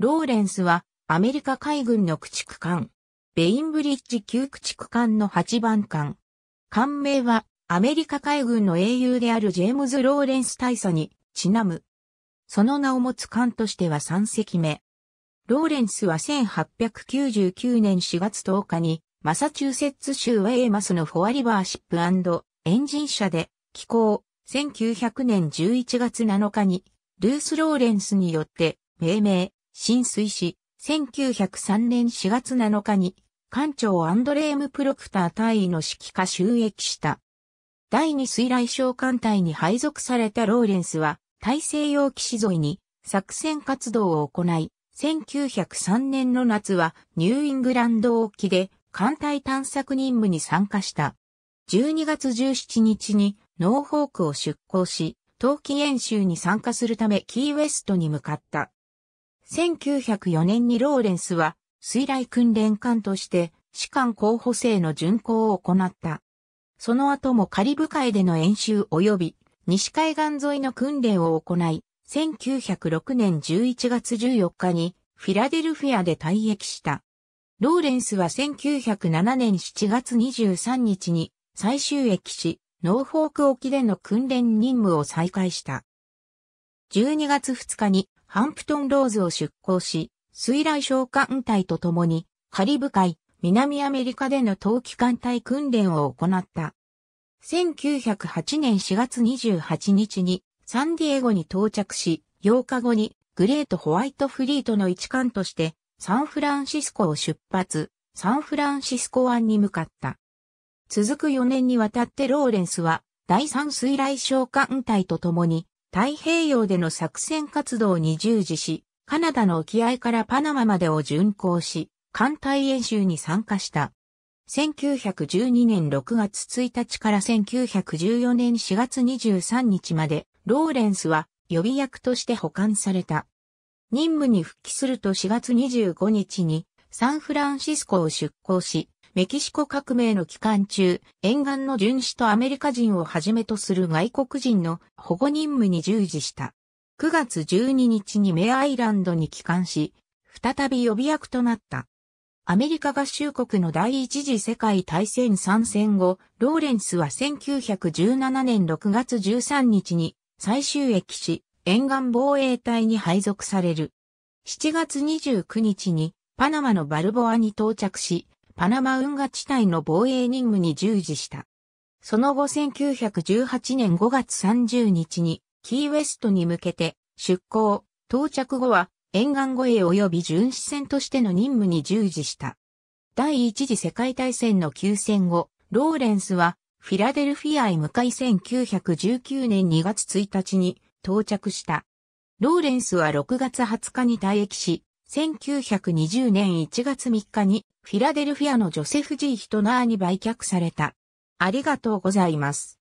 ローレンスはアメリカ海軍の駆逐艦。ベインブリッジ旧駆逐艦の8番艦。艦名はアメリカ海軍の英雄であるジェームズ・ローレンス大佐にちなむ。その名を持つ艦としては3隻目。ローレンスは1899年4月10日にマサチューセッツ州ウェイマスのフォアリバーシップエンジン車で寄港。1900年11月7日にルース・ローレンスによって命名、浸水し、1903年4月7日に、艦長アンドレーム・プロクター大尉の指揮下収益した。第二水雷小艦隊に配属されたローレンスは、大西洋岸沿いに作戦活動を行い、1903年の夏はニューイングランド沖で艦隊探索任務に参加した。12月17日にノーホークを出港し、冬季演習に参加するためキーウェストに向かった。1904年にローレンスは水雷訓練艦として士官候補生の巡航を行った。その後もカリブ海での演習及び西海岸沿いの訓練を行い、1906年11月14日にフィラデルフィアで退役した。ローレンスは1907年7月23日に最終駅し、ノーフォーク沖での訓練任務を再開した。12月2日にハンプトンローズを出港し、水雷召喚隊と共に、カリブ海、南アメリカでの冬季艦隊訓練を行った。1908年4月28日にサンディエゴに到着し、8日後にグレートホワイトフリートの一艦としてサンフランシスコを出発、サンフランシスコ湾に向かった。続く4年にわたってローレンスは第3水雷召喚隊と共に太平洋での作戦活動に従事し、カナダの沖合からパナマまでを巡航し、艦隊演習に参加した。1912年6月1日から1914年4月23日まで、ローレンスは予備役として保管された。任務に復帰すると4月25日にサンフランシスコを出港し、メキシコ革命の期間中、沿岸の巡視とアメリカ人をはじめとする外国人の保護任務に従事した。9月12日にメアイランドに帰還し、再び予備役となった。アメリカ合衆国の第一次世界大戦参戦後、ローレンスは1917年6月13日に最終駅し、沿岸防衛隊に配属される。7月29日にパナマのバルボアに到着し、パナマ運河地帯の防衛任務に従事した。その後1918年5月30日にキーウェストに向けて出港、到着後は沿岸護衛及び巡視船としての任務に従事した。第一次世界大戦の休戦後、ローレンスはフィラデルフィアへ向かい1919年2月1日に到着した。ローレンスは6月20日に退役し、1920年1月3日にフィラデルフィアのジョセフ・ジー・ヒトナーに売却された。ありがとうございます。